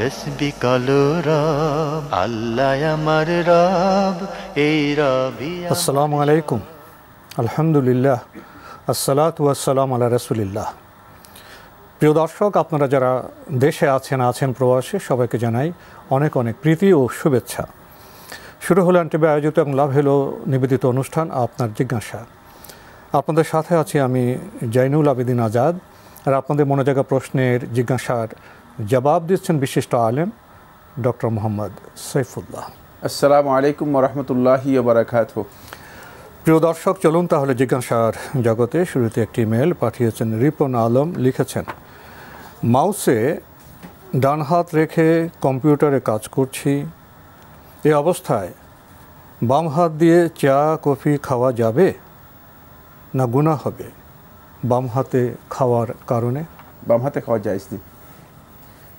তসবি রব আল্লাহ আমার রব এই রবি আসসালামু আলাইকুম আলহামদুলিল্লাহ আসসালাত ওয়াসালাম আল্লাহ রসুলিল্লাহ প্রিয় দর্শক আপনারা যারা দেশে আছেন আছেন প্রবাসে সবাইকে জানাই অনেক অনেক প্রীতি ও শুভেচ্ছা শুরু হলো অ্যান্টিবি আয়োজিত এবং লাভ হলো নিবেদিত অনুষ্ঠান আপনার জিজ্ঞাসা আপনাদের সাথে আছি আমি জাইনুল আবেদিন আজাদ আর আপনাদের মনে জায়গা প্রশ্নের জিজ্ঞাসার জবাব দিচ্ছেন বিশিষ্ট আলেম ডক্টর মোহাম্মদ সৈফুল্লাহ আসসালামু আলাইকুম রহমতুল্লাহি বারাকাত প্রিয় দর্শক চলুন তাহলে জিজ্ঞাসার জগতে শুরুতে একটি মেল পাঠিয়েছেন রিপন আলম লিখেছেন মাউসে ডান হাত রেখে কম্পিউটারে কাজ করছি এ অবস্থায় বাম হাত দিয়ে চা কফি খাওয়া যাবে না গুণা হবে বাম হাতে খাওয়ার কারণে বাম হাতে খাওয়া যায়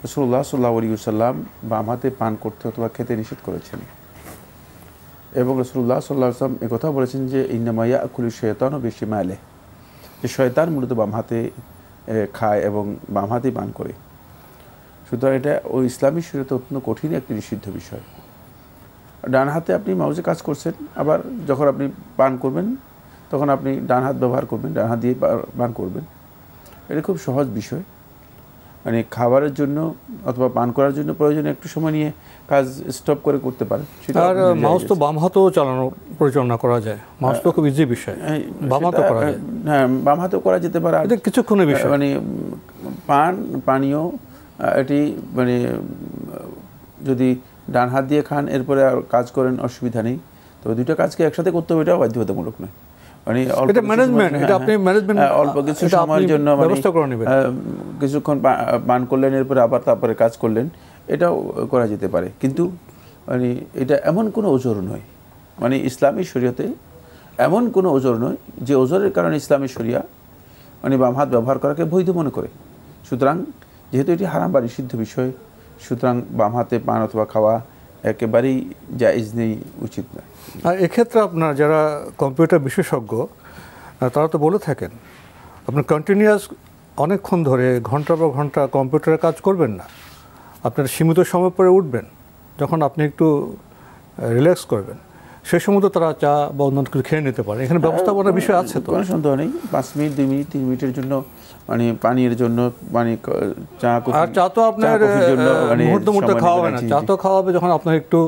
রসুল্লাহ সাল্লাহ সাল্লাম বাম হাতে পান করতে অথবা খেতে নিষেধ করেছেন এবং রসুল্লাহ সাল্লাহ আসলাম একথা বলেছেন যে ইন্নামাইয়া আকুলি শয়তান ও বেশি মালে যে শয়তান মূলত বাম হাতে খায় এবং বাম হাতেই পান করে সুতরাং এটা ওই ইসলামী শরীরতে অত্যন্ত কঠিন একটি নিষিদ্ধ বিষয় ডান হাতে আপনি মাউজে কাজ করছেন আবার যখন আপনি পান করবেন তখন আপনি ডান হাত ব্যবহার করবেন ডান হাত দিয়ে পান করবেন এটা খুব সহজ বিষয় মানে খাবারের জন্য অথবা পান করার জন্য প্রয়োজনে একটু সময় নিয়ে কাজ স্টপ করে করতে পারে আর মাউস তো বাম হাতেও চালানো পরিচালনা করা যায় মাউস তো খুব ইজি বিষয় হ্যাঁ, বাম হাতেও করা যায় হ্যাঁ বাম হাতেও করা যেতে পারে এটা কিছুক্ষণের বিষয় মানে পান পানীয় এটি মানে যদি ডান হাত দিয়ে খান এরপরে আর কাজ করেন অসুবিধা নেই তবে দুটো কাজকে একসাথে করতে হবে এটাও বাধ্যতামূলক নয় মানে এটা ম্যানেজমেন্ট এটা ম্যানেজমেন্ট হ্যাঁ, হ্যাঁ, অল্প সময়ের জন্য মানে, ব্যবস্থা করে হ্যাঁ, কিছুক্ষণ পান করলেন এরপর আবার তারপরে কাজ করলেন এটাও করা যেতে পারে কিন্তু মানে এটা এমন কোনো ওজোর নয় মানে ইসলামী শরীয়তে এমন কোনো ওজোর নয় যে ওজোরের কারণে ইসলামী শরিয়া মানে বাম হাত ব্যবহার করাকে বৈধ মনে করে সুতরাং যেহেতু এটি হারাম বা নিষিদ্ধ বিষয় সুতরাং বাম হাতে পান অথবা খাওয়া একেবারেই জায়জ নেই উচিত নয় আর এক্ষেত্রে আপনার যারা কম্পিউটার বিশেষজ্ঞ তারা তো বলে থাকেন আপনি কন্টিনিউয়াস অনেকক্ষণ ধরে ঘন্টা পর ঘন্টা কম্পিউটারে কাজ করবেন না আপনার সীমিত সময় পরে উঠবেন যখন আপনি একটু রিল্যাক্স করবেন সে সময় তো তারা চা বা অন্যান্য কিছু খেয়ে নিতে পারে এখানে ব্যবস্থাপনার বিষয় আছে তো সন্দেহ নেই পাঁচ মিনিট দুই মিনিট তিন মিনিটের জন্য মানে পানির জন্য মানে চা আর চা তো আপনার মুহূর্ত মানে মুহূর্তে খাওয়া হবে না চা তো খাওয়া হবে যখন আপনার একটু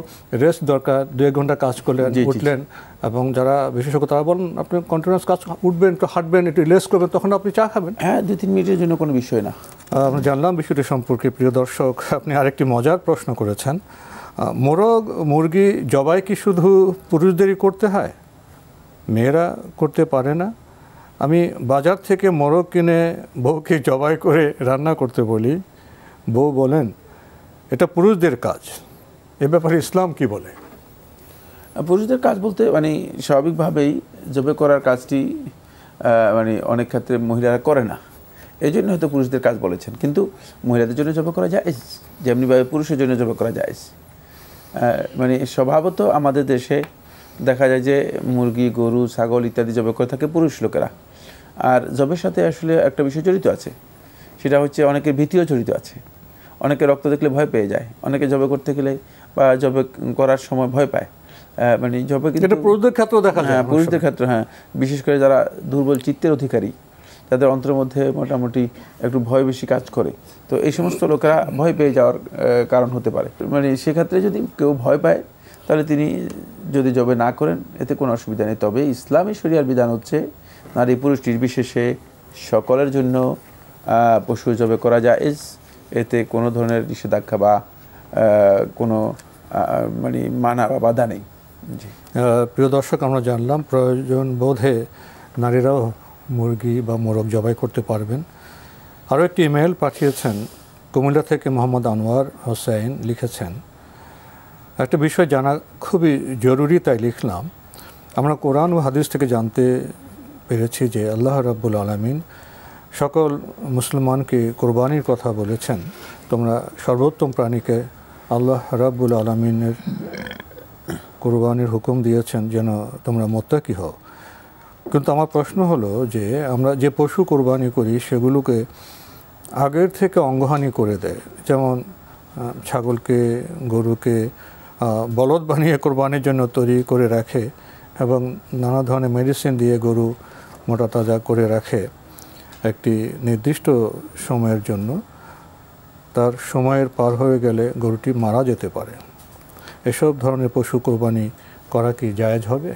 রেস্ট দরকার দু এক ঘন্টা কাজ করলে উঠলেন এবং যারা বিশেষজ্ঞ তারা বলেন আপনি কন্টিনিউস কাজ উঠবেন একটু হাঁটবেন একটু লেস করবেন তখন আপনি চা খাবেন হ্যাঁ দু তিন মিনিটের জন্য কোনো বিষয় না আমরা জানলাম বিষয়টি সম্পর্কে প্রিয় দর্শক আপনি আরেকটি মজার প্রশ্ন করেছেন মোরগ মুরগি জবাই কি শুধু পুরুষদেরই করতে হয় মেয়েরা করতে পারে না আমি বাজার থেকে মোরগ কিনে বউকে জবাই করে রান্না করতে বলি বউ বলেন এটা পুরুষদের কাজ এ ব্যাপারে ইসলাম কি বলে পুরুষদের কাজ বলতে মানে স্বাভাবিকভাবেই জবে করার কাজটি মানে অনেক ক্ষেত্রে মহিলারা করে না এই জন্য হয়তো পুরুষদের কাজ বলেছেন কিন্তু মহিলাদের জন্য জবে করা যায় যেমনিভাবে পুরুষের জন্য জবে করা যায় মানে স্বভাবত আমাদের দেশে দেখা যায় যে মুরগি গরু ছাগল ইত্যাদি জবে করে থাকে পুরুষ লোকেরা আর জবের সাথে আসলে একটা বিষয় জড়িত আছে সেটা হচ্ছে অনেকের ভীতিও জড়িত আছে অনেকে রক্ত দেখলে ভয় পেয়ে যায় অনেকে জবে করতে গেলে বা জবে করার সময় ভয় পায় মানে জবে কিন্তু পুরুষদের ক্ষেত্রে দেখা যায় হ্যাঁ, পুরুষদের ক্ষেত্রে হ্যাঁ বিশেষ করে যারা দুর্বল চিত্তের অধিকারী তাদের অন্তরের মধ্যে মোটামুটি একটু ভয় বেশি কাজ করে তো এই সমস্ত লোকেরা ভয় পেয়ে যাওয়ার কারণ হতে পারে মানে সেক্ষেত্রে যদি কেউ ভয় পায় তাহলে তিনি যদি জবে না করেন এতে কোনো অসুবিধা নেই তবে ইসলামী শরিয়ার বিধান হচ্ছে নারী পুরুষ নির্বিশেষে সকলের জন্য পশু জবে করা যায় এতে কোনো ধরনের নিষেধাজ্ঞা বা কোনো মানে মানা বা বাধা নেই প্রিয় দর্শক আমরা জানলাম প্রয়োজন বোধে নারীরাও মুরগি বা মোরগ জবাই করতে পারবেন আরও একটি ইমেল পাঠিয়েছেন কুমিল্লা থেকে মোহাম্মদ আনোয়ার হোসেন লিখেছেন একটা বিষয় জানা খুবই জরুরি তাই লিখলাম আমরা কোরআন ও হাদিস থেকে জানতে পেরেছি যে আল্লাহ রাব্বুল আলমিন সকল মুসলমানকে কোরবানির কথা বলেছেন তোমরা সর্বোত্তম প্রাণীকে আল্লাহ রাব্বুল আলমিনের কোরবানির হুকুম দিয়েছেন যেন তোমরা মোত্তাকি হও কিন্তু আমার প্রশ্ন হলো যে আমরা যে পশু কোরবানি করি সেগুলোকে আগের থেকে অঙ্গহানি করে দেয় যেমন ছাগলকে গরুকে বলদ বানিয়ে কোরবানির জন্য তৈরি করে রাখে এবং নানা ধরনের মেডিসিন দিয়ে গরু মোটা তাজা করে রাখে একটি নির্দিষ্ট সময়ের জন্য তার সময়ের পার হয়ে গেলে গরুটি মারা যেতে পারে এসব ধরনের পশু কোরবানি করা কি জায়েজ হবে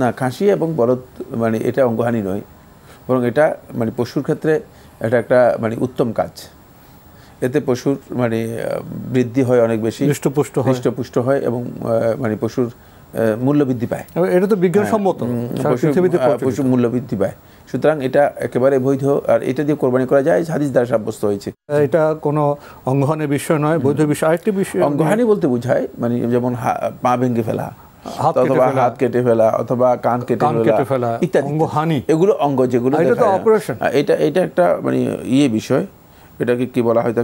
না কাশি এবং বলদ মানে এটা অঙ্গহানি নয় বরং এটা মানে পশুর ক্ষেত্রে এটা একটা মানে উত্তম কাজ এতে পশুর মানে বৃদ্ধি হয় অনেক বেশি হৃষ্টপুষ্ট হৃষ্টপুষ্ট হয় এবং মানে পশুর মূল্য বৃদ্ধি পায় এটা তো বিজ্ঞানসম্মত হ্যাঁ, পশুর মূল্য বৃদ্ধি পায় সুতরাং এটা একেবারে বৈধ আর এটা দিয়ে কোরবানি করা যায় হাদিস দ্বারা সাব্যস্ত হয়েছে এটা কোনো অঙ্গহানির বিষয় নয় বৈধ বিষয় আরেকটি বিষয় অঙ্গহানি বলতে বোঝায় মানে যেমন পা ভেঙে ফেলা হাত হাত কেটে ফেলা অথবা কান কেটে ফেলা এগুলো অঙ্গ যেগুলো এটা একটা মানে ইয়ে বিষয় এটাকে কি বলা হয়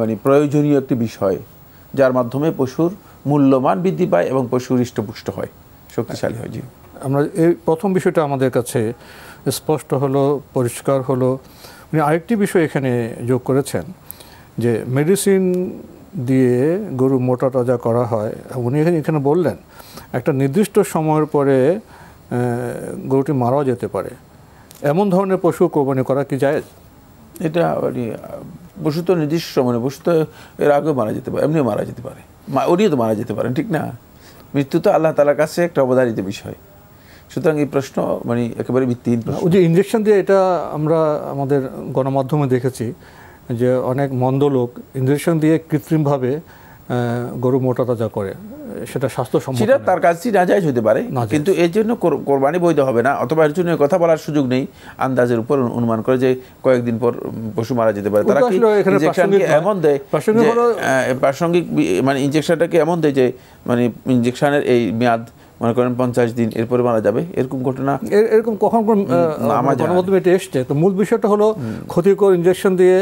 মানে প্রয়োজনীয় একটি বিষয় যার মাধ্যমে পশুর মূল্যমান বৃদ্ধি পায় এবং পশু হৃষ্টপুষ্ট হয় শক্তিশালী হয় জি আমরা এই প্রথম বিষয়টা আমাদের কাছে স্পষ্ট হলো পরিষ্কার হলো উনি আরেকটি বিষয় এখানে যোগ করেছেন যে মেডিসিন দিয়ে গরু মোটা তাজা করা হয় উনি এখানে বললেন একটা নির্দিষ্ট সময়ের পরে গরুটি মারাও যেতে পারে এমন ধরনের পশু কোরবানি করা কি যায় এটা মানে পশু তো নির্দিষ্ট সময় পশু তো এর আগেও মারা যেতে পারে এমনিও মারা যেতে পারে উনিও তো মারা যেতে পারে ঠিক না মৃত্যু তো আল্লাহ তালার কাছে একটা অবদারিত বিষয় সুতরাং এই প্রশ্ন মানে একেবারে ভিত্তিহীন ওই যে ইঞ্জেকশন দিয়ে এটা আমরা আমাদের গণমাধ্যমে দেখেছি যে অনেক মন্দ লোক ইঞ্জেকশন দিয়ে কৃত্রিমভাবে গরু মোটা তাজা করে সেটা স্বাস্থ্য সমস্যা তার কাজটি না যায় হতে পারে কিন্তু এর জন্য কোরবানি বৈধ হবে না অথবা এর জন্য কথা বলার সুযোগ নেই আন্দাজের উপর অনুমান করে যে কয়েকদিন পর পশু মারা যেতে পারে তারা এমন দেয় প্রাসঙ্গিক মানে ইঞ্জেকশনটাকে এমন দেয় যে মানে ইঞ্জেকশনের এই মেয়াদ মনে করেন পঞ্চাশ দিন এরপরে মারা যাবে এরকম ঘটনা এরকম কখন গণমাধ্যমে এটা এসছে তো মূল বিষয়টা হলো ক্ষতিকর ইঞ্জেকশন দিয়ে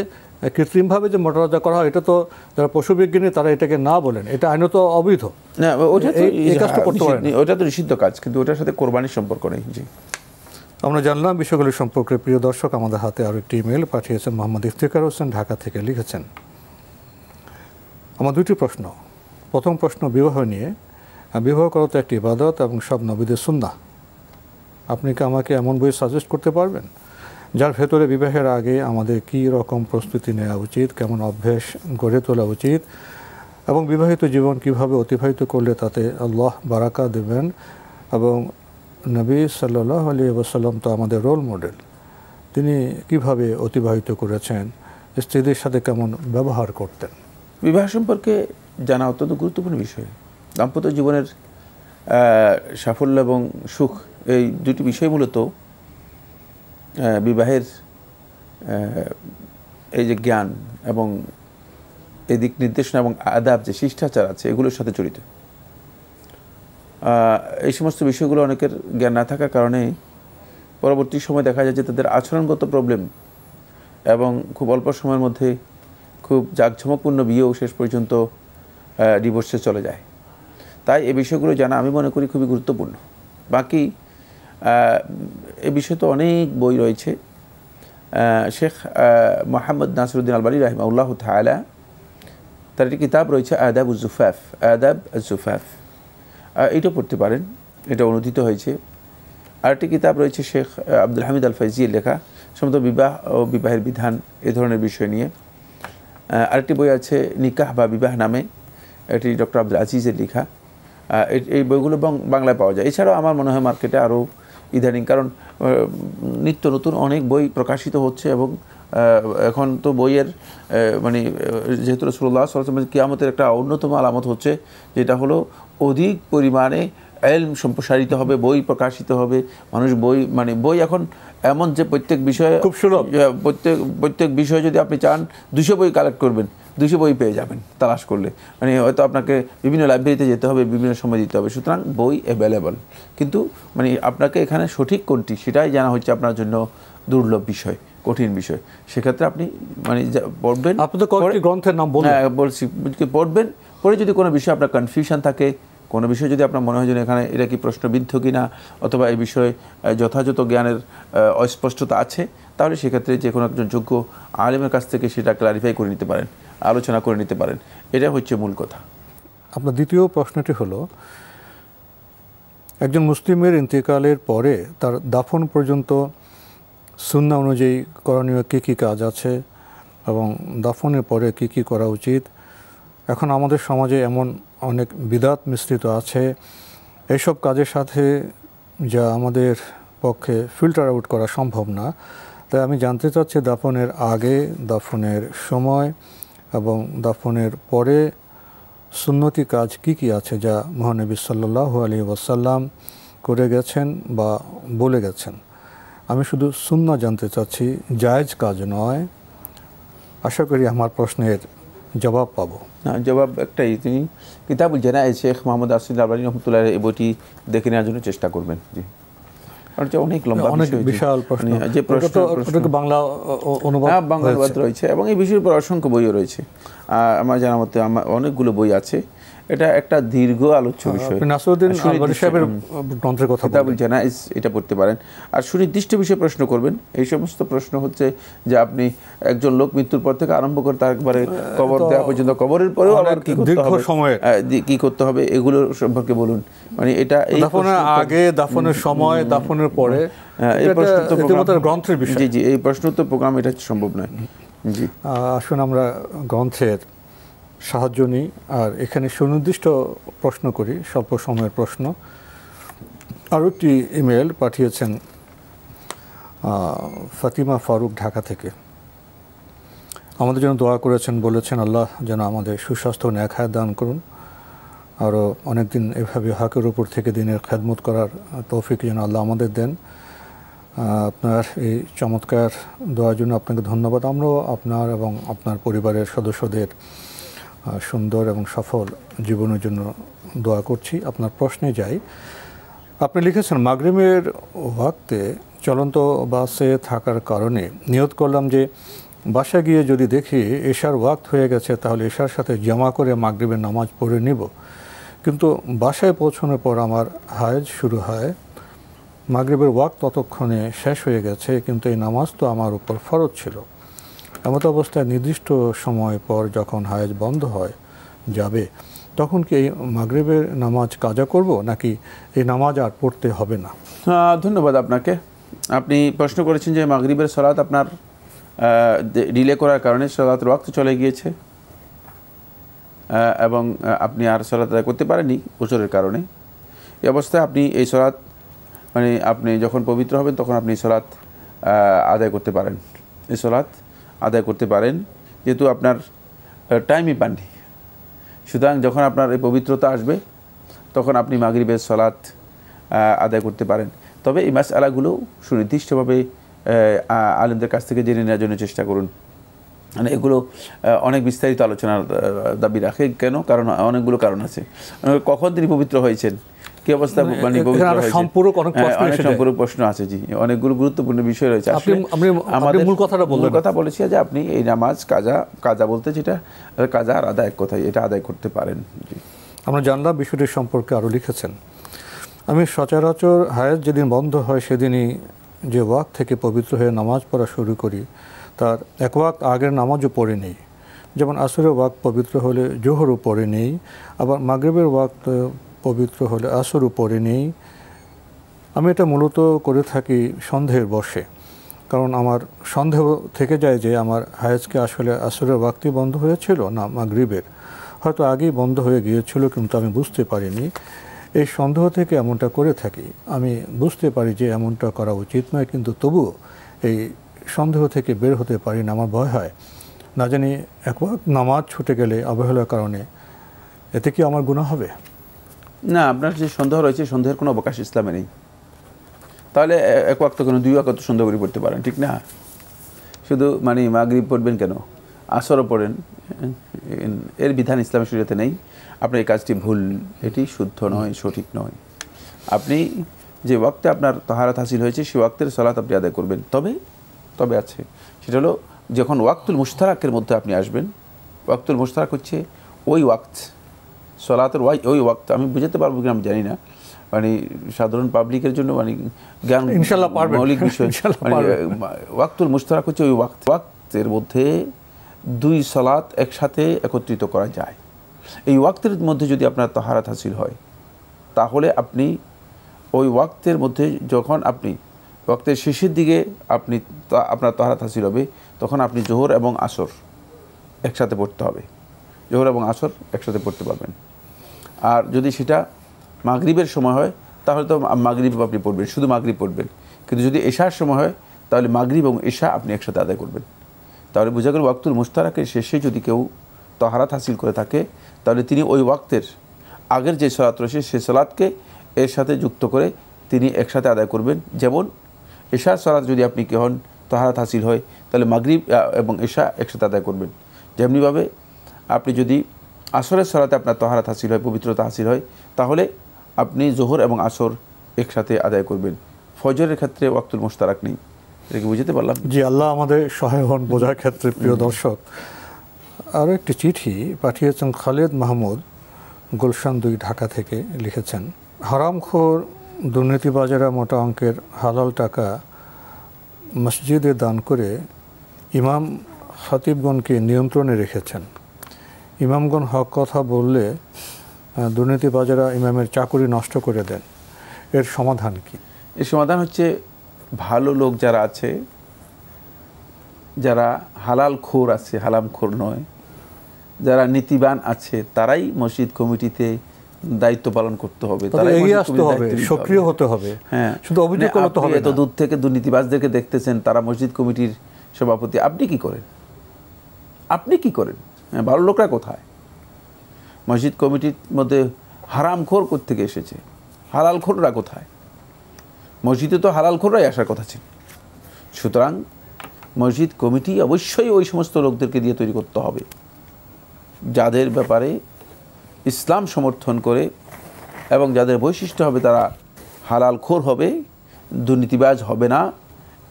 কৃত্রিমভাবে যে মোটরাজা করা হয় এটা তো যারা পশু বিজ্ঞানী তারা এটাকে না বলেন এটা আইনত অবৈধ ওটা তো করতে তো নিষিদ্ধ কাজ কিন্তু ওটার সাথে কোরবানির সম্পর্ক নেই জি আমরা জানলাম বিষয়গুলি সম্পর্কে প্রিয় দর্শক আমাদের হাতে আরও একটি ইমেল পাঠিয়েছেন মোহাম্মদ ইফতিকার হোসেন ঢাকা থেকে লিখেছেন আমার দুটি প্রশ্ন প্রথম প্রশ্ন বিবাহ নিয়ে বিবাহ করা তো একটি ইবাদত এবং সব নবীদের সুন্দা আপনি কি আমাকে এমন বই সাজেস্ট করতে পারবেন যার ভেতরে বিবাহের আগে আমাদের কি রকম প্রস্তুতি নেওয়া উচিত কেমন অভ্যেস গড়ে তোলা উচিত এবং বিবাহিত জীবন কিভাবে অতিবাহিত করলে তাতে আল্লাহ বারাকা দেবেন এবং নবী সাল্লাহ আলী আবাসাল্লাম তো আমাদের রোল মডেল তিনি কিভাবে অতিবাহিত করেছেন স্ত্রীদের সাথে কেমন ব্যবহার করতেন বিবাহ সম্পর্কে জানা অত্যন্ত গুরুত্বপূর্ণ বিষয় দাম্পত্য জীবনের সাফল্য এবং সুখ এই দুটি বিষয় মূলত বিবাহের এই যে জ্ঞান এবং এই দিক নির্দেশনা এবং আদাব যে শিষ্টাচার আছে এগুলোর সাথে জড়িত এই সমস্ত বিষয়গুলো অনেকের জ্ঞান না থাকার কারণে পরবর্তী সময় দেখা যায় যে তাদের আচরণগত প্রবলেম এবং খুব অল্প সময়ের মধ্যে খুব জাঁকঝমকপূর্ণ বিয়েও শেষ পর্যন্ত ডিভোর্সে চলে যায় তাই এই বিষয়গুলো জানা আমি মনে করি খুবই গুরুত্বপূর্ণ বাকি এ বিষয়ে তো অনেক বই রয়েছে শেখ মোহাম্মদ নাসরুদ্দিন আলবানী উল্লাহ থায়লা তার একটি কিতাব রয়েছে আদাব জুফাফ আদাব জুফাফ এটা পড়তে পারেন এটা অনুদিত হয়েছে আরেকটি কিতাব রয়েছে শেখ আব্দুল হামিদ আল ফাইজিয়ের লেখা সম্ভবত বিবাহ ও বিবাহের বিধান এ ধরনের বিষয় নিয়ে আরেকটি বই আছে নিকাহ বা বিবাহ নামে এটি ডক্টর আব্দুল আজিজের লেখা এই বইগুলো বাংলায় পাওয়া যায় এছাড়াও আমার মনে হয় মার্কেটে আরও ইদানিং কারণ নিত্য নতুন অনেক বই প্রকাশিত হচ্ছে এবং এখন তো বইয়ের মানে যেহেতু রসুল্লাহ সাল্লাম কিয়ামতের একটা অন্যতম আলামত হচ্ছে যেটা হলো অধিক পরিমাণে এলম সম্প্রসারিত হবে বই প্রকাশিত হবে মানুষ বই মানে বই এখন এমন যে প্রত্যেক বিষয়ে খুব সুলভ প্রত্যেক প্রত্যেক বিষয়ে যদি আপনি চান দুশো বই কালেক্ট করবেন দুশো বই পেয়ে যাবেন তালাশ করলে মানে হয়তো আপনাকে বিভিন্ন লাইব্রেরিতে যেতে হবে বিভিন্ন সময় দিতে হবে সুতরাং বই অ্যাভেলেবল কিন্তু মানে আপনাকে এখানে সঠিক কোনটি সেটাই জানা হচ্ছে আপনার জন্য দুর্লভ বিষয় কঠিন বিষয় সেক্ষেত্রে আপনি মানে পড়বেন আপনাদের গ্রন্থের নাম হ্যাঁ বলছি পড়বেন পরে যদি কোনো বিষয়ে আপনার কনফিউশন থাকে কোনো বিষয়ে যদি আপনার মনে হয় যে এখানে এটা কি প্রশ্নবিদ্ধ কি না অথবা এই বিষয়ে যথাযথ জ্ঞানের অস্পষ্টতা আছে তাহলে সেক্ষেত্রে যে কোনো একজন যোগ্য আলেমের কাছ থেকে সেটা ক্লারিফাই করে নিতে পারেন আলোচনা করে নিতে পারেন এটা হচ্ছে মূল কথা আপনার দ্বিতীয় প্রশ্নটি হলো একজন মুসলিমের ইন্তেকালের পরে তার দাফন পর্যন্ত সুন্না অনুযায়ী করণীয় কী কী কাজ আছে এবং দাফনের পরে কি কি করা উচিত এখন আমাদের সমাজে এমন অনেক বিদাত মিশ্রিত আছে এইসব কাজের সাথে যা আমাদের পক্ষে ফিল্টার আউট করা সম্ভব না তাই আমি জানতে চাচ্ছি দাফনের আগে দাফনের সময় এবং দাফনের পরে সুন্নতি কাজ কি কি আছে যা মহানবী সাল্লাহ আলী ওয়াসাল্লাম করে গেছেন বা বলে গেছেন আমি শুধু সুন্না জানতে চাচ্ছি জায়জ কাজ নয় আশা করি আমার প্রশ্নের জবাব পাবো না জবাব একটাই তিনি কিতাবুল জেনায় শেখ মোহাম্মদ আসিদ আলী রহমতুল্লাহ এই বইটি দেখে নেওয়ার জন্য চেষ্টা করবেন জি অনেক লম্বা অনেক বিশাল মানে বাংলা হ্যাঁ, বাংলা অনুবাদ রয়েছে এবং এই অসংখ্য রয়েছে আমার মতে আমার অনেকগুলো বই আছে এটা একটা দীর্ঘ আলোচ্য বিষয় নাসরুদ্দিন সাহেবের গ্রন্থের কথা কিতাবুল জানাইজ হ্যাঁ, এটা পড়তে পারেন আর সুনির্দিষ্ট বিষয়ে প্রশ্ন করবেন এই সমস্ত প্রশ্ন হচ্ছে যে আপনি একজন লোক মৃত্যুর পর থেকে আরম্ভ করে তার একবারে কবর দেওয়া পর্যন্ত কবরের পরেও আবার কি করতে হবে সময়ে হ্যাঁ, কি করতে হবে এগুলো সম্পর্কে বলুন মানে এটা দাফনের আগে দাফনের সময় দাফনের পরে হ্যাঁ, এই গ্রন্থের বিষয় জি জি এই প্রশ্ন তো প্রোগ্রাম এটা সম্ভব নয় জি আসুন আমরা গ্রন্থের সাহায্য নিই আর এখানে সুনির্দিষ্ট প্রশ্ন করি স্বল্প সময়ের প্রশ্ন আরও একটি ইমেল পাঠিয়েছেন ফাতিমা ফারুক ঢাকা থেকে আমাদের জন্য দোয়া করেছেন বলেছেন আল্লাহ যেন আমাদের সুস্বাস্থ্য ন্যাখায় দান করুন আরও অনেকদিন এভাবে হাকের উপর থেকে দিনের খেদমত করার তৌফিক যেন আল্লাহ আমাদের দেন আপনার এই চমৎকার দেওয়ার জন্য আপনাকে ধন্যবাদ আমরাও আপনার এবং আপনার পরিবারের সদস্যদের সুন্দর এবং সফল জীবনের জন্য দোয়া করছি আপনার প্রশ্নে যাই আপনি লিখেছেন মাগরিমের ওয়াক্তে চলন্ত বাসে থাকার কারণে নিয়ত করলাম যে বাসা গিয়ে যদি দেখি এশার ওয়াক্ত হয়ে গেছে তাহলে এশার সাথে জমা করে মাগরিবের নামাজ পড়ে নিব কিন্তু বাসায় পৌঁছানোর পর আমার হায়জ শুরু হয় মাগরিবের ওয়াক ততক্ষণে শেষ হয়ে গেছে কিন্তু এই নামাজ তো আমার উপর ফরজ ছিল এমত অবস্থায় নির্দিষ্ট সময় পর যখন হায়াজ বন্ধ হয় যাবে তখন কি এই মাগরীবের নামাজ কাজা করব নাকি এই নামাজ আর পড়তে হবে না ধন্যবাদ আপনাকে আপনি প্রশ্ন করেছেন যে মাগরিবের সলাৎ আপনার ডিলে করার কারণে সলাতের রক্ত চলে গিয়েছে এবং আপনি আর সলাৎ আদায় করতে পারেননি ওজোরের কারণে এই অবস্থায় আপনি এই সলাৎ মানে আপনি যখন পবিত্র হবেন তখন আপনি সলাৎ আদায় করতে পারেন এই সলাৎ আদায় করতে পারেন যেহেতু আপনার টাইমই পাননি সুতরাং যখন আপনার এই পবিত্রতা আসবে তখন আপনি মাগরীবের সলাৎ আদায় করতে পারেন তবে এই মাস আলাগুলো সুনির্দিষ্টভাবে আলেমদের কাছ থেকে জেনে নেওয়ার জন্য চেষ্টা করুন মানে এগুলো অনেক বিস্তারিত আলোচনার দাবি রাখে কেন কারণ অনেকগুলো কারণ আছে কখন তিনি পবিত্র হয়েছেন আমরা জানলাম বিষয়টি সম্পর্কে আরো লিখেছেন আমি সচরাচর হায়াত যেদিন বন্ধ হয় সেদিনই যে ওয়াক থেকে পবিত্র হয়ে নামাজ পড়া শুরু করি তার এক ওয়াক আগের নামাজও পড়ে নেই যেমন আসরের ওয়াক পবিত্র হলে জোহরও পড়ে নেই আবার মাগরীবের ওয়াক পবিত্র হলে আসর উপরে নেই আমি এটা মূলত করে থাকি সন্দেহের বসে কারণ আমার সন্দেহ থেকে যায় যে আমার হায়াজকে আসলে আসরের বাক্তি বন্ধ হয়েছিল না মাগরিবের হয়তো আগেই বন্ধ হয়ে গিয়েছিল কিন্তু আমি বুঝতে পারিনি এই সন্দেহ থেকে এমনটা করে থাকি আমি বুঝতে পারি যে এমনটা করা উচিত নয় কিন্তু তবুও এই সন্দেহ থেকে বের হতে পারি না আমার ভয় হয় না জানি এক নামাজ ছুটে গেলে অবহেলার কারণে এতে কি আমার গুণা হবে না আপনার যে সন্দেহ রয়েছে সন্দেহের কোনো অবকাশ ইসলামে নেই তাহলে এক ওয়াক্ত কেন দুই অক্ত সন্দেহ করে পড়তে পারেন ঠিক না শুধু মানে মাগরিব পড়বেন কেন আসরও পড়েন এর বিধান ইসলামের শরীয়তে নেই আপনার এই কাজটি ভুল এটি শুদ্ধ নয় সঠিক নয় আপনি যে ওয়াক্তে আপনার তহারাত হাসিল হয়েছে সেই ওয়াক্তের সলাত আপনি আদায় করবেন তবে তবে আছে সেটা হলো যখন ওয়াক্তুল মুশতারাকের মধ্যে আপনি আসবেন ওয়াক্তুল মুশতারাক হচ্ছে ওই ওয়াক্ত সলাতের ওয়াই ওই ওয়াক্ত আমি বুঝাতে পারবো কিনা আমি জানি না মানে সাধারণ পাবলিকের জন্য মানে জ্ঞান ইনশাল্লাহ পারবে মৌলিক বিষয় মানে ওয়াক্তুল মুস্তারাক হচ্ছে ওই ওয়াক্ত ওয়াক্তের মধ্যে দুই সালাত একসাথে একত্রিত করা যায় এই ওয়াক্তের মধ্যে যদি আপনার তাহারাত হাসিল হয় তাহলে আপনি ওই ওয়াক্তের মধ্যে যখন আপনি ওয়াক্তের শেষের দিকে আপনি আপনার তাহারাত হাসিল হবে তখন আপনি জোহর এবং আসর একসাথে পড়তে হবে জোহর এবং আসর একসাথে পড়তে পারবেন আর যদি সেটা মাগরীবের সময় হয় তাহলে তো মাগরীব আপনি পড়বেন শুধু মাগরীব পড়বেন কিন্তু যদি এশার সময় হয় তাহলে মাগরীব এবং এশা আপনি একসাথে আদায় করবেন তাহলে বোঝা গেল ওয়াক্তুল মুস্তারাকের শেষে যদি কেউ তহারাত হাসিল করে থাকে তাহলে তিনি ওই ওয়াক্তের আগের যে সলাত রয়েছে সে সলাদকে এর সাথে যুক্ত করে তিনি একসাথে আদায় করবেন যেমন এশার সলাদ যদি আপনি কে হন তহারাত হাসিল হয় তাহলে মাগরীব এবং এশা একসাথে আদায় করবেন যেমনিভাবে আপনি যদি আসরের সলাতে আপনার তহারাত হাসিল হয় পবিত্রতা হাসিল হয় তাহলে আপনি জোহর এবং আসর একসাথে আদায় করবেন ফজরের ক্ষেত্রে ওয়াক্তুল মোস্তারাক নেই এটা কি বুঝতে পারলাম জি আল্লাহ আমাদের সহায় হন বোঝার ক্ষেত্রে প্রিয় দর্শক আরও একটি চিঠি পাঠিয়েছেন খালেদ মাহমুদ গুলশান দুই ঢাকা থেকে লিখেছেন হারামখোর দুর্নীতিবাজারা মোটা অঙ্কের হালাল টাকা মসজিদে দান করে ইমাম খাতিবগণকে নিয়ন্ত্রণে রেখেছেন ইমামগণ হক কথা বললে দুর্নীতিবাজারা ইমামের চাকুরি নষ্ট করে দেন এর সমাধান কি এর সমাধান হচ্ছে ভালো লোক যারা আছে যারা হালাল খোর আছে হালাম খোর নয় যারা নীতিবান আছে তারাই মসজিদ কমিটিতে দায়িত্ব পালন করতে হবে সক্রিয় হতে হবে হ্যাঁ শুধু মানে হবে এত দূর থেকে দুর্নীতিবাজদেরকে দেখতেছেন তারা মসজিদ কমিটির সভাপতি আপনি কি করেন আপনি কি করেন হ্যাঁ, ভালো লোকরা কোথায় মসজিদ কমিটির মধ্যে হারামখোর থেকে এসেছে হালালখোররা কোথায় মসজিদে তো হালালখোররাই আসার কথা ছিল সুতরাং মসজিদ কমিটি অবশ্যই ওই সমস্ত লোকদেরকে দিয়ে তৈরি করতে হবে যাদের ব্যাপারে ইসলাম সমর্থন করে এবং যাদের বৈশিষ্ট্য হবে তারা হালাল খোর হবে দুর্নীতিবাজ হবে না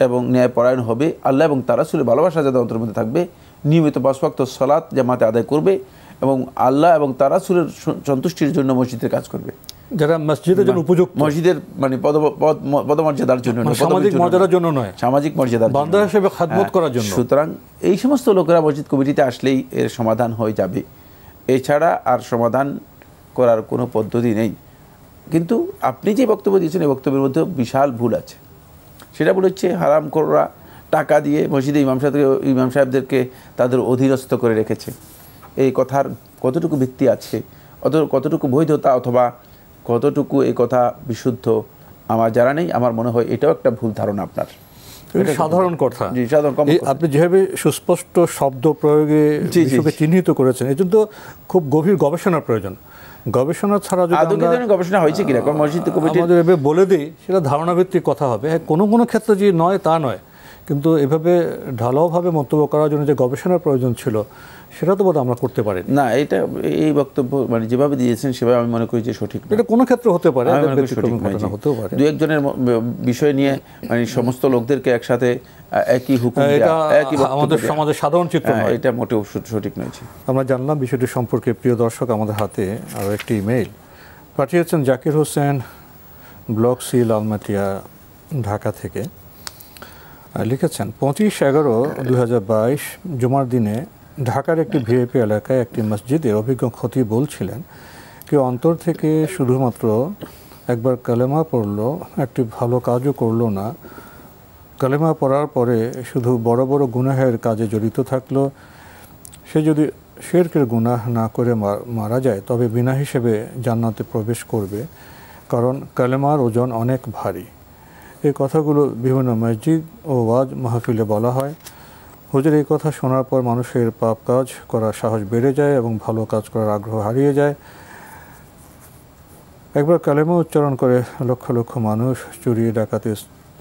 এবং ন্যায়পরায়ণ হবে আল্লাহ এবং তারা সুরে ভালোবাসা যাদের অন্তর্মধ্যে থাকবে নিয়মিত পাঁচওয়াক্ত সলাৎ জামাতে আদায় করবে এবং আল্লাহ এবং তারা সুরের সন্তুষ্টির জন্য মসজিদের কাজ করবে যারা মসজিদের জন্য উপযুক্ত মসজিদের মানে পদমর্যাদার জন্য মানে সামাজিক মর্যাদার জন্য নয় সামাজিক মর্যাদার বান্দা হিসেবে খাদমত হ্যাঁ। করার জন্য সুতরাং এই সমস্ত লোকেরা মসজিদ কমিটিতে আসলেই এর সমাধান হয়ে যাবে এছাড়া আর সমাধান করার কোনো পদ্ধতি নেই কিন্তু আপনি যে বক্তব্য দিয়েছেন এই বক্তব্যের মধ্যে বিশাল ভুল আছে সেটা ভুল হচ্ছে হারাম করা টাকা দিয়ে মসজিদে ইমাম সাহেবকে ইমাম সাহেবদেরকে তাদের অধীরস্থ করে রেখেছে এই কথার কতটুকু ভিত্তি আছে অত কতটুকু বৈধতা অথবা কতটুকু এই কথা বিশুদ্ধ আমার যারা নেই আমার মনে হয় এটাও একটা ভুল ধারণা আপনার সাধারণ কথা আপনি যেভাবে সুস্পষ্ট শব্দ প্রয়োগে চিহ্নিত করেছেন এই জন্য খুব গভীর গবেষণার প্রয়োজন গবেষণা ছাড়া গবেষণা হয়েছে কিনা মসজিদ কমিটি বলে দিই সেটা ধারণা ভিত্তিক কথা হবে হ্যাঁ, কোনো কোনো ক্ষেত্রে যে নয় তা নয় কিন্তু এভাবে ঢালাওভাবে মন্তব্য করার জন্য যে গবেষণার প্রয়োজন ছিল সেটা তো বোধ আমরা করতে পারি না এটা এই বক্তব্য মানে যেভাবে দিয়েছেন সেভাবে আমি মনে করি যে সঠিক এটা কোনো ক্ষেত্রে হতে পারে দু একজনের বিষয় নিয়ে মানে সমস্ত লোকদেরকে একসাথে একই হুকুম একই আমাদের সমাজের সাধারণ চিত্র হ্যাঁ, এটা মোটেও সঠিক নয় আমরা জানলাম বিষয়টি সম্পর্কে প্রিয় দর্শক আমাদের হাতে আরও একটি ইমেইল পাঠিয়েছেন জাকির হোসেন ব্লক সিল আলমাটিয়া ঢাকা থেকে লিখেছেন পঁচিশ এগারো দু জুমার দিনে ঢাকার একটি ভিআইপি এলাকায় একটি মসজিদে অভিজ্ঞ ক্ষতি বলছিলেন কেউ অন্তর থেকে শুধুমাত্র একবার কালেমা পড়ল একটি ভালো কাজও করলো না কালেমা পড়ার পরে শুধু বড় বড় গুনাহের কাজে জড়িত থাকলো সে যদি শেরকের গুনাহ না করে মারা যায় তবে বিনা হিসেবে জান্নাতে প্রবেশ করবে কারণ কালেমার ওজন অনেক ভারী এই কথাগুলো বিভিন্ন মসজিদ ও ওয়াজ মাহফিলে বলা হয় হুজুর এই কথা শোনার পর মানুষের পাপ কাজ করার সাহস বেড়ে যায় এবং ভালো কাজ করার আগ্রহ হারিয়ে যায় একবার কালেমা উচ্চারণ করে লক্ষ লক্ষ মানুষ চুরি ডাকাতি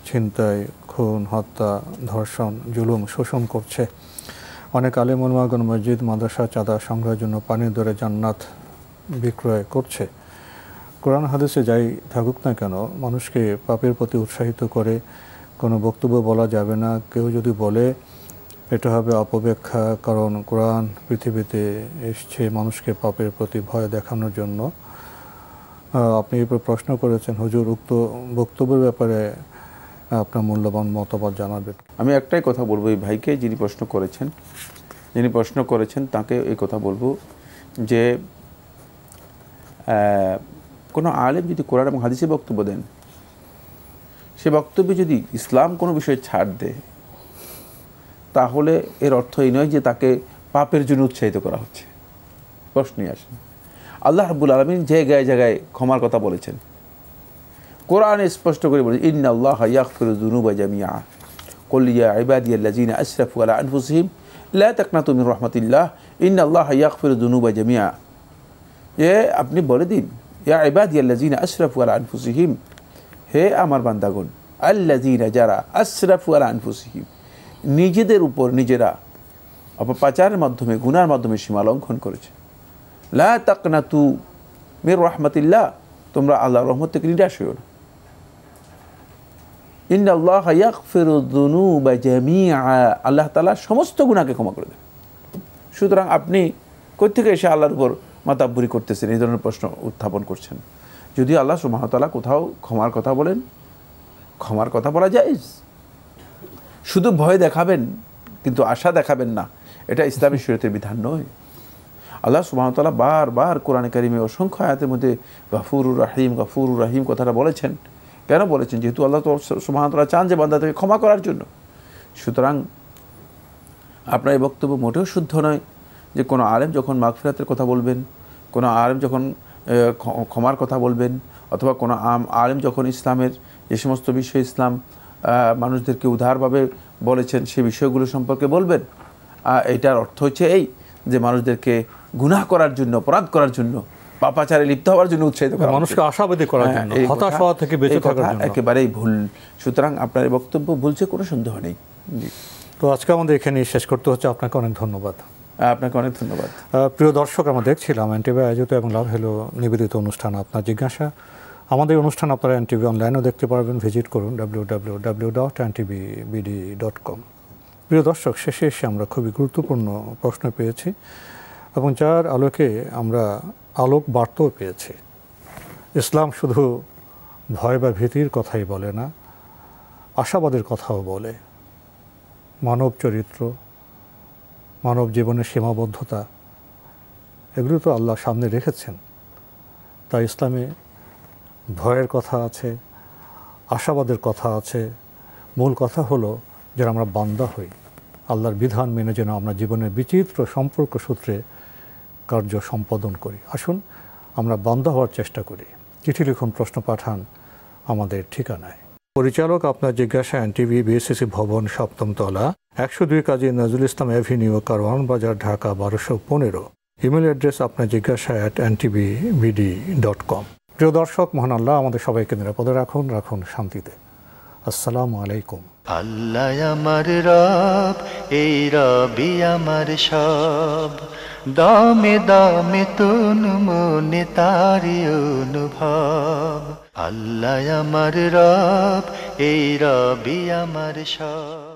ছিনতাই খুন হত্যা ধর্ষণ জুলুম শোষণ করছে অনেক আলিমুল মাগন মসজিদ মাদ্রাসা চাঁদা সংগ্রহের জন্য পানির দরে জান্নাত বিক্রয় করছে কোরআন হাদিসে যাই থাকুক না কেন মানুষকে পাপের প্রতি উৎসাহিত করে কোনো বক্তব্য বলা যাবে না কেউ যদি বলে এটা হবে অপব্যাখ্যা কারণ কোরআন পৃথিবীতে এসছে মানুষকে পাপের প্রতি ভয় দেখানোর জন্য আপনি এরপর প্রশ্ন করেছেন হুজুর উক্ত বক্তব্যের ব্যাপারে আপনার মূল্যবান মতামত জানাবেন আমি একটাই কথা বলবো এই ভাইকে যিনি প্রশ্ন করেছেন যিনি প্রশ্ন করেছেন তাকে এই কথা বলবো যে কোনো আলেম যদি কোরআন এবং হাদিসে বক্তব্য দেন সে বক্তব্যে যদি ইসলাম কোনো বিষয়ে ছাড় দেয় তাহলে এর অর্থ এই নয় যে তাকে পাপের জন্য উৎসাহিত করা হচ্ছে প্রশ্নই আসে আল্লাহ রাবুল আলমিন জায়গায় জায়গায় ক্ষমার কথা বলেছেন কোরআনে স্পষ্ট করে বলেছে ইন আল্লাহ ইয়াকফিরুজুনুবা জামিয়া কল্লিয়া ইবাদিয়াল্লাজিনা আশরাফু আলা আনফুসিম লা তুমি মিন রহমাতিল্লাহ ইন আল্লাহ ইয়াকফিরুজুনুবা জামিয়া এ আপনি বলে দিন ইয়া ইবাদিয়া আল্লাজিনা আশরাফু আলা আনফুসিহিম হে আমার বান্দাগণ আল্লাজিনা যারা আশরাফু আলা আনফুসিহিম নিজেদের উপর নিজেরা অপপাচারের মাধ্যমে গুনার মাধ্যমে সীমা লঙ্ঘন করেছে লা তাকনা তু মির রহমতিল্লাহ তোমরা আল্লাহ রহমত থেকে নিরাশ হইও না ইন্না আল্লাহ ইয়াকফিরুদ্দুনু বা জামিয়া আল্লাহ তালা সমস্ত গুণাকে ক্ষমা করে দেবে সুতরাং আপনি কোথেকে এসে আল্লাহর উপর মাতাব্বরি করতেছেন এই ধরনের প্রশ্ন উত্থাপন করছেন যদি আল্লাহ সুমাহতালা কোথাও ক্ষমার কথা বলেন ক্ষমার কথা বলা যায় শুধু ভয় দেখাবেন কিন্তু আশা দেখাবেন না এটা ইসলামী শরীরের বিধান নয় আল্লাহ সুমাহতালা বারবার কোরআন কারিমে অসংখ্য আয়াতের মধ্যে গাফুরুর রাহিম গাফুরুর রাহিম কথাটা বলেছেন কেন বলেছেন যেহেতু আল্লাহ তো সুবাহতাল্লাহ চান যে বান্দা থেকে ক্ষমা করার জন্য সুতরাং আপনার এই বক্তব্য মোটেও শুদ্ধ নয় যে কোনো আলেম যখন ফেরাতের কথা বলবেন কোনো আলেম যখন ক্ষমার কথা বলবেন অথবা কোনো আলেম যখন ইসলামের যে সমস্ত বিষয় ইসলাম মানুষদেরকে উদারভাবে বলেছেন সে বিষয়গুলো সম্পর্কে বলবেন এটার অর্থ হচ্ছে এই যে মানুষদেরকে গুনাহ করার জন্য অপরাধ করার জন্য পাপাচারে লিপ্ত হওয়ার জন্য উৎসাহিত করা মানুষকে আশাবাদী করার হ্যাঁ, জন্য হতাশ হওয়া থেকে বেঁচে থাকার জন্য একেবারেই ভুল সুতরাং আপনার বক্তব্য ভুলছে কোনো সন্দেহ নেই তো আজকে আমাদের এখানে শেষ করতে হচ্ছে আপনাকে অনেক ধন্যবাদ আপনাকে অনেক ধন্যবাদ প্রিয় দর্শক আমরা দেখছিলাম এনটিভি আয়োজিত এবং লাভ হেলো নিবেদিত অনুষ্ঠান আপনার জিজ্ঞাসা আমাদের অনুষ্ঠান আপনারা এনটিভি অনলাইনেও দেখতে পারবেন ভিজিট করুন W W W dot NTV BD dot com প্রিয় দর্শক শেষে এসে আমরা খুবই গুরুত্বপূর্ণ প্রশ্ন পেয়েছি এবং যার আলোকে আমরা আলোক বার্তাও পেয়েছি ইসলাম শুধু ভয় বা ভীতির কথাই বলে না আশাবাদের কথাও বলে মানব চরিত্র মানব জীবনের সীমাবদ্ধতা এগুলো তো আল্লাহ সামনে রেখেছেন তাই ইসলামে ভয়ের কথা আছে আশাবাদের কথা আছে মূল কথা হলো যেন আমরা বান্দা হই আল্লাহর বিধান মেনে যেন আমরা জীবনের বিচিত্র সম্পর্ক সূত্রে কার্য সম্পাদন করি আসুন আমরা বান্দা হওয়ার চেষ্টা করি চিঠি লিখুন প্রশ্ন পাঠান আমাদের ঠিকানায় পরিচালক আপনার জিজ্ঞাসায় টিভি বিএসসিসি ভবন সপ্তমতলা একশো দুই কাজী নাজুল ইসলাম অ্যাভিনিউ কারওয়ান বাজার ঢাকা বারোশো পনেরো ইমেল অ্যাড্রেস আপনার জিজ্ঞাসা at NTV BD dot com প্রিয় দর্শক মহান আল্লাহ আমাদের সবাইকে নিরাপদে রাখুন রাখুন শান্তিতে আসসালামু আলাইকুম আল্লাহ আমার রব এই রবি আমার সব দামে দামে তুন মনে তারি অনুভব আল্লাহ আমার রব এই রবি আমার সব